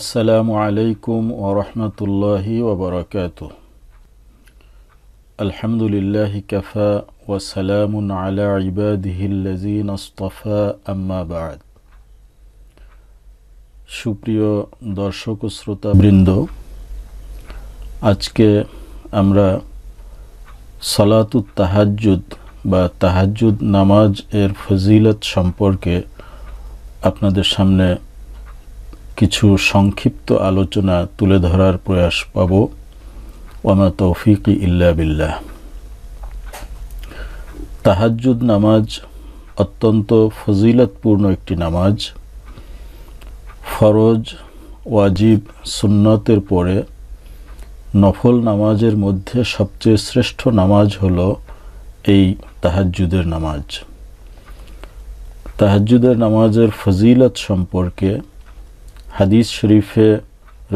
আসসালামু আলাইকুম ও রহমতুল্লাহি ওবরকাত আলহামদুলিল্লাহ কফা ওসালাম আলা ইবাদিহিল্লাজিন আস্তফা আম্মাবাদ সুপ্রিয় দর্শক ও বৃন্দ আজকে আমরা সালাতুত তাহাজ্জুদ বা তাহাজ্জুদ নামাজ এর ফজিলত সম্পর্কে আপনাদের সামনে কিছু সংক্ষিপ্ত আলোচনা তুলে ধরার প্রয়াস পাব ওয়ামা তৌফিক ইল্লা বিল্লাহ তাহাজ্জুদ নামাজ অত্যন্ত ফজিলতপূর্ণ একটি নামাজ ফরজ ওয়াজিব সুন্নতের পরে নফল নামাজের মধ্যে সবচেয়ে শ্রেষ্ঠ নামাজ হল এই তাহাজ্জুদের নামাজ তাহাজ্জুদের নামাজের ফজিলত সম্পর্কে হাদিস শরীফে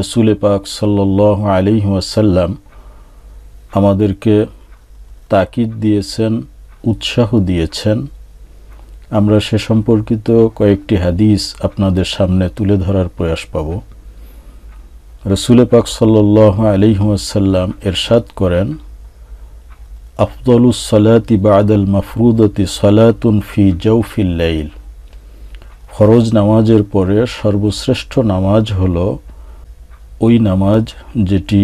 রসুল পাক সাল্লাহ আলি ওয়াসাল্লাম আমাদেরকে তাকিদ দিয়েছেন উৎসাহ দিয়েছেন আমরা সে সম্পর্কিত কয়েকটি হাদিস আপনাদের সামনে তুলে ধরার প্রয়াস পাব রসুল পাক সাল্লাহ আলি ওয়াসাল্লাম এরশাদ করেন আফদলুসলাতি বাদল মফরুদতি সলাতুন ফি জৌফিল্লাইল ফরজ নামাজের পরে সর্বশ্রেষ্ঠ নামাজ হল ওই নামাজ যেটি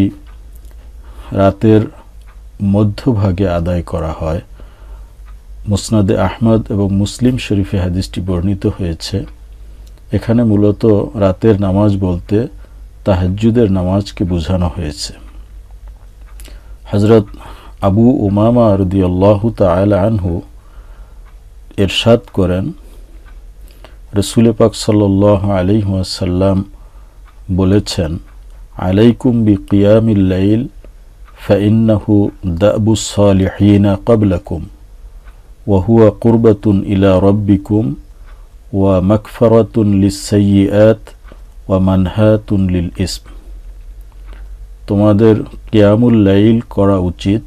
রাতের মধ্যভাগে আদায় করা হয় মুসনাদে আহমদ এবং মুসলিম শরীফে হাদিসটি বর্ণিত হয়েছে এখানে মূলত রাতের নামাজ বলতে তাহাজুদের নামাজকে বোঝানো হয়েছে হজরত আবু উমামা রদি আল্লাহ আনহু এরশাদ করেন رسول پاک صلى الله عليه وسلم بلچن عليكم بقيام الليل فإنه دأب الصالحين قبلكم وهو قربة إلى ربكم ومكفرة للسيئات ومنهاة للإسم تمادر قيام الليل كرا وجيد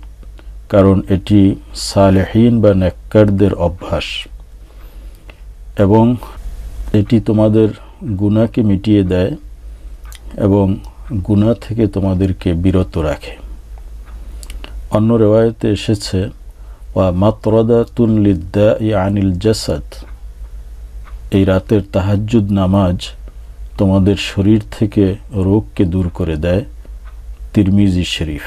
كارون اتي صالحين بنكر در أبهاش ابن এটি তোমাদের গুণাকে মিটিয়ে দেয় এবং গুণা থেকে তোমাদেরকে বিরত রাখে অন্য রেওয়ায়তে এসেছে ওয়া মাতরদা তুনলিদ্দা ই আনিল জাসাদ এই রাতের তাহাজ্জুদ নামাজ তোমাদের শরীর থেকে রোগকে দূর করে দেয় তিরমিজি শরীফ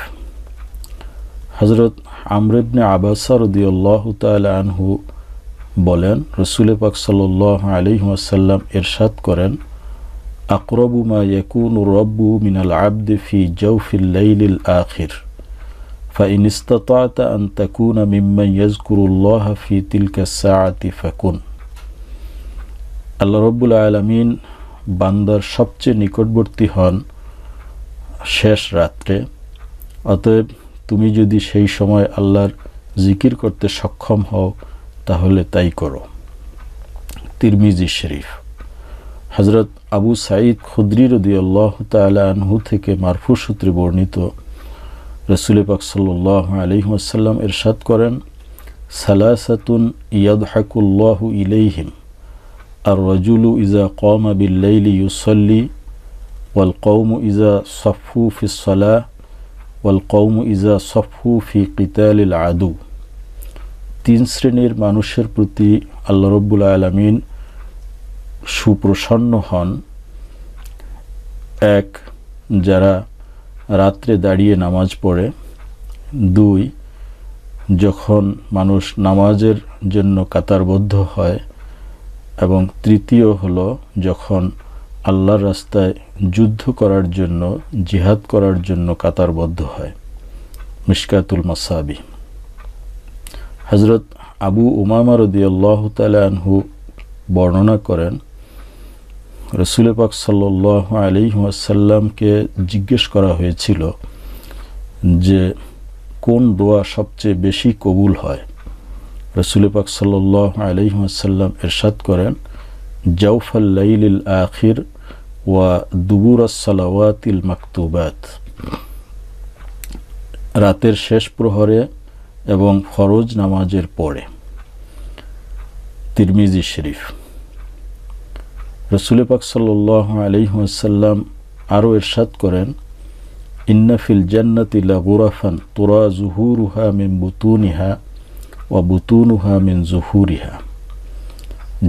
হজরত আমরেবনে আবাসার দিয়াল্লাহ তাল আনহু বলেন রসুলে পাক সাল আলিহাসাল্লাম এরশাদ করেন আকরবু মা ইয়াকুন রব্বু মিনাল আব্দি ফি জৌফিল আখির فإن استطعت أن تكون ممن يذكر الله في تلك আল্লাহ রাব্বুল আলামিন বান্দার সবচেয়ে নিকটবর্তী হন শেষ রাত্রে অতএব তুমি যদি সেই সময় আল্লাহর জিকির করতে সক্ষম হও তাহলে তাই করো তিরমিজি শরীফ হজরত আবু সাঈদ খুদ্রি রদিয়াল্লাহ তালহু থেকে মারফু সূত্রে বর্ণিত রসুলে পাক সাল্লাহ আলহিমাসাল্লাম এরশাদ করেন সালাসাতুন ইয়াদ হাকুল্লাহ ইলাইহিম আর রজুলু ইজা কম আবিল্লাইলি ইউসল্লি ওয়াল কৌম ইজা সফু সলা ওয়াল কৌম ইজা সফু ফি কিতাল আদু তিন শ্রেণীর মানুষের প্রতি আল্লাহ রব্বুল আলমিন সুপ্রসন্ন হন এক যারা রাত্রে দাঁড়িয়ে নামাজ পড়ে দুই যখন মানুষ নামাজের জন্য কাতারবদ্ধ হয় এবং তৃতীয় হলো যখন আল্লাহর রাস্তায় যুদ্ধ করার জন্য জিহাদ করার জন্য কাতারবদ্ধ হয় মিশকাতুল মাসাবি হজরত আবু উমামা রদিয়াল্লাহ তালহু বর্ণনা করেন রসুল পাক সাল্লাহ আলী জিজ্ঞেস করা হয়েছিল যে কোন দোয়া সবচেয়ে বেশি কবুল হয় রসুল পাক সাল্লাহ আলী এরশাদ করেন জাউফাল্লাইল আখির ওয়া দুবুর সালাওয়াতিল মাকতুবাত রাতের শেষ প্রহরে এবং ফরজ নামাজের পরে তিরমিজি শরীফ রসুল পাক আলি আলহিহাসাল্লাম আরও এরশাদ করেন ইন্নাফিল জান্নাতি গুরাফান তোরা জুহুরুহা মিন বুতুনিহা ও বুতুনুহা মিন ইহা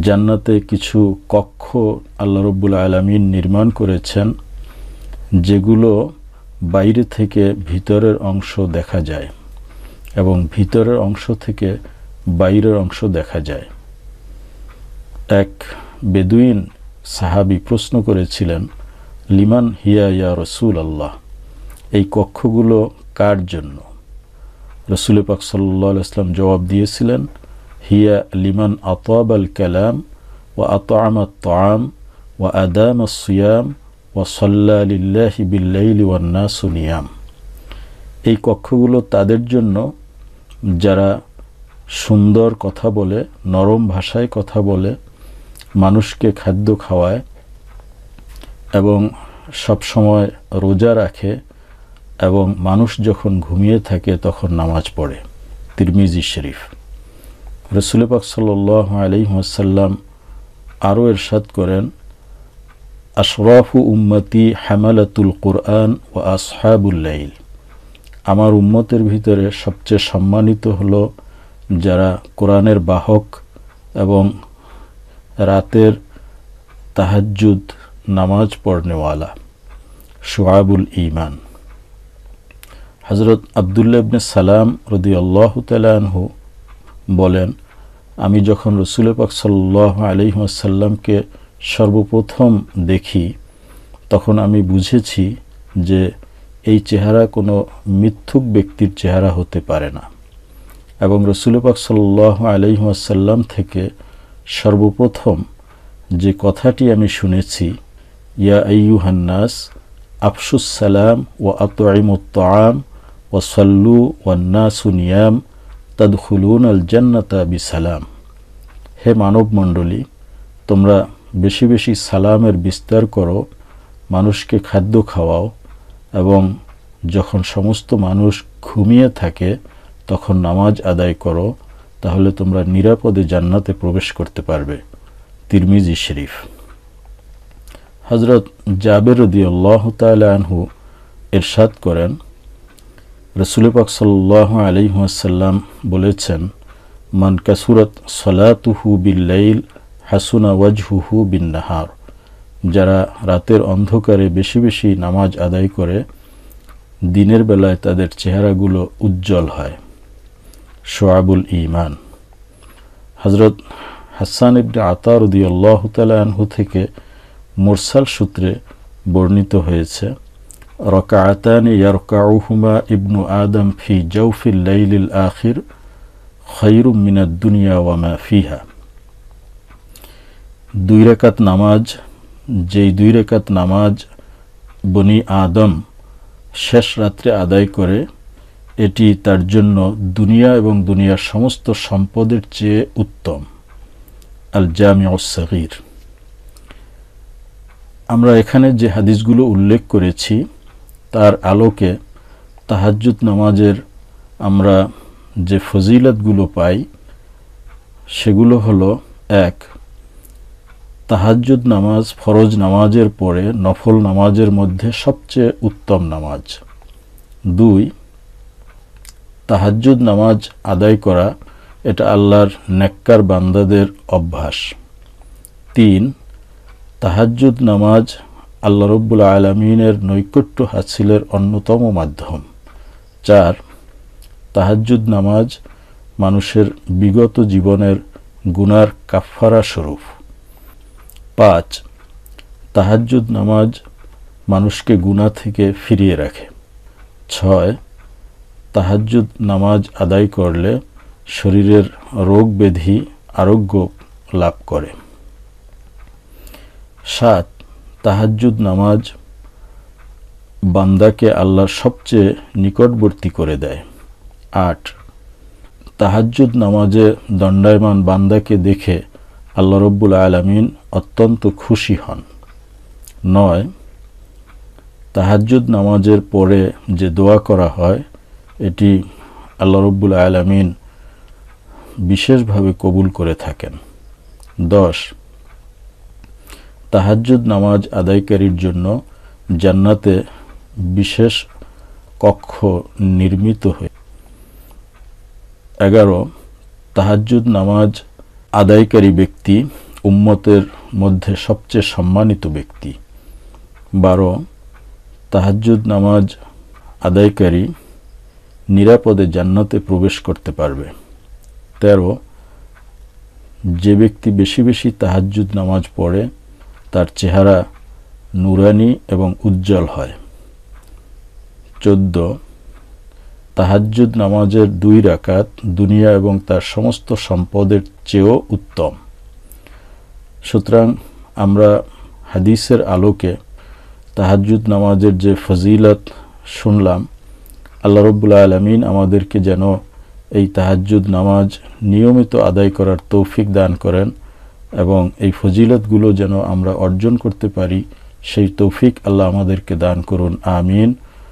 জান্নাতে কিছু কক্ষ আল্লাহ রব্বুল আলমিন নির্মাণ করেছেন যেগুলো বাইরে থেকে ভিতরের অংশ দেখা যায় এবং ভিতরের অংশ থেকে বাইরের অংশ দেখা যায় এক বেদুইন সাহাবি প্রশ্ন করেছিলেন লিমান হিয়া ইয়া রসুল আল্লাহ এই কক্ষগুলো কার জন্য রসুল পাক সাল্লা ইসলাম জবাব দিয়েছিলেন হিয়া লিমান আতাব আল কালাম ও আতাম আতাম ও আদাম সুয়াম ও সল্লাহ বিল্লাহি ওয়ান্না সুনিয়াম এই কক্ষগুলো তাদের জন্য যারা সুন্দর কথা বলে নরম ভাষায় কথা বলে মানুষকে খাদ্য খাওয়ায় এবং সবসময় রোজা রাখে এবং মানুষ যখন ঘুমিয়ে থাকে তখন নামাজ পড়ে তিরমিজি শরীফ রসুল পাক সাল্লাহ আলিহাসাল্লাম আরও এরশাদ করেন আশরাফু উম্মতি হামালাতুল কোরআন ও আসহাবুল্লাইল আমার উম্মতের ভিতরে সবচেয়ে সম্মানিত হলো যারা কোরআনের বাহক এবং রাতের তাহাজুদ নামাজ পড়নেওয়ালা সোয়াবুল ইমান হজরত আবদুল্লাবনে সালাম রদি আল্লাহ তালহু বলেন আমি যখন রসুল পাক সাল্লাহ আলহিমাসাল্লামকে সর্বপ্রথম দেখি তখন আমি বুঝেছি যে এই চেহারা কোনো মিথ্যুক ব্যক্তির চেহারা হতে পারে না এবং রসুলপাক সাল্লাহ আলহিমাসাল্লাম থেকে সর্বপ্রথম যে কথাটি আমি শুনেছি ইয়া আইয়ু আফসুস সালাম ও আতআমুত্তাম ও সাল্লু ওয়ান্না সুনিয়াম তদখুলুন আল জান্নাতা বিসালাম হে মানবমণ্ডলী তোমরা বেশি বেশি সালামের বিস্তার করো মানুষকে খাদ্য খাওয়াও এবং যখন সমস্ত মানুষ ঘুমিয়ে থাকে তখন নামাজ আদায় করো তাহলে তোমরা নিরাপদে জান্নাতে প্রবেশ করতে পারবে তিরমিজি শরীফ হজরত জাবের রদিয়াল্লাহ তালহু এরশাদ করেন রসুলপাক সাল্লাহ আলিহাসাল্লাম বলেছেন মান কাসুরত সলাতুহু বিল্লাইল হাসুনা ওয়াজহুহু বিন্নাহার যারা রাতের অন্ধকারে বেশি বেশি নামাজ আদায় করে দিনের বেলায় তাদের চেহারাগুলো উজ্জ্বল হয় শোয়াবুল ইমান হজরত হাসান ইবনে আতারদি আল্লাহ তালাহু থেকে মোরসাল সূত্রে বর্ণিত হয়েছে রকাআতান ইয়ারকাউহুমা ইবনু আদম ফি জৌফিল লাইলিল আখির খৈরুম মিনাদ দুনিয়া ওয়ামা ফিহা দুই রেকাত নামাজ যেই দুই রেখাত নামাজ বনি আদম শেষ রাত্রে আদায় করে এটি তার জন্য দুনিয়া এবং দুনিয়ার সমস্ত সম্পদের চেয়ে উত্তম আল জামিউসাগির আমরা এখানে যে হাদিসগুলো উল্লেখ করেছি তার আলোকে তাহাজ্জুদ নামাজের আমরা যে ফজিলতগুলো পাই সেগুলো হলো এক তাহাজ্জুদ নামাজ ফরজ নামাজের পরে নফল নামাজের মধ্যে সবচেয়ে উত্তম নামাজ দুই তাহাজ্জুদ নামাজ আদায় করা এটা আল্লাহর নেককার বান্দাদের অভ্যাস তিন তাহাজ্জুদ নামাজ আল্লা রব্বুল আলমিনের নৈকট্য হাসিলের অন্যতম মাধ্যম চার তাহাজ্জুদ নামাজ মানুষের বিগত জীবনের গুনার কাফফারা স্বরূপ পাঁচ তাহাজ্জুদ নামাজ মানুষকে গুণা থেকে ফিরিয়ে রাখে ছয় তাহাজ্জুদ নামাজ আদায় করলে শরীরের রোগ ব্যাধি আরোগ্য লাভ করে সাত তাহাজ্জুদ নামাজ বান্দাকে আল্লাহ সবচেয়ে নিকটবর্তী করে দেয় আট তাহাজ্জুদ নামাজে দণ্ডায়মান বান্দাকে দেখে আল্লাহ রব্বুল আলমিন অত্যন্ত খুশি হন নয় তাহাজুদ নামাজের পরে যে দোয়া করা হয় এটি আল্লাহ রব্বুল আলমিন বিশেষভাবে কবুল করে থাকেন দশ তাহাজুদ নামাজ আদায়কারীর জন্য জান্নাতে বিশেষ কক্ষ নির্মিত হয়ে এগারো তাহাজুদ নামাজ আদায়কারী ব্যক্তি উম্মতের মধ্যে সবচেয়ে সম্মানিত ব্যক্তি বারো তাহাজুদ নামাজ আদায়কারী নিরাপদে জান্নাতে প্রবেশ করতে পারবে তেরো যে ব্যক্তি বেশি বেশি তাহাজুদ নামাজ পড়ে তার চেহারা নুরানি এবং উজ্জ্বল হয় চোদ্দ তাহাজ্জুদ নামাজের দুই রাকাত দুনিয়া এবং তার সমস্ত সম্পদের চেয়েও উত্তম সুতরাং আমরা হাদিসের আলোকে তাহাজ্জুদ নামাজের যে ফজিলত শুনলাম আল্লাহ রব্বুল্লা আলমিন আমাদেরকে যেন এই তাহাজ্জুদ নামাজ নিয়মিত আদায় করার তৌফিক দান করেন এবং এই ফজিলতগুলো যেন আমরা অর্জন করতে পারি সেই তৌফিক আল্লাহ আমাদেরকে দান করুন আমিন